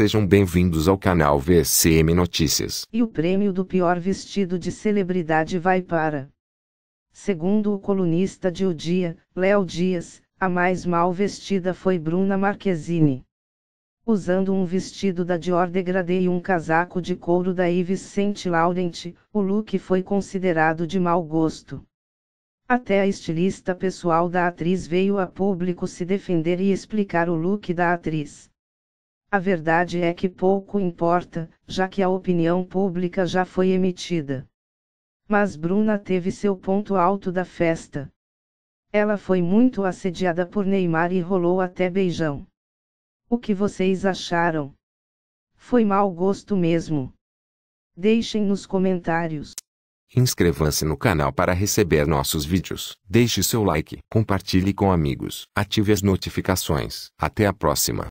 Sejam bem-vindos ao canal VCM Notícias. E o prêmio do pior vestido de celebridade vai para. Segundo o colunista de O Dia, Léo Dias, a mais mal vestida foi Bruna Marquezine. Usando um vestido da Dior Degradé e um casaco de couro da Yves Saint Laurent, o look foi considerado de mau gosto. Até a estilista pessoal da atriz veio a público se defender e explicar o look da atriz. A verdade é que pouco importa, já que a opinião pública já foi emitida. Mas Bruna teve seu ponto alto da festa. Ela foi muito assediada por Neymar e rolou até beijão. O que vocês acharam? Foi mau gosto mesmo. Deixem nos comentários. Inscreva-se no canal para receber nossos vídeos. Deixe seu like, compartilhe com amigos, ative as notificações. Até a próxima.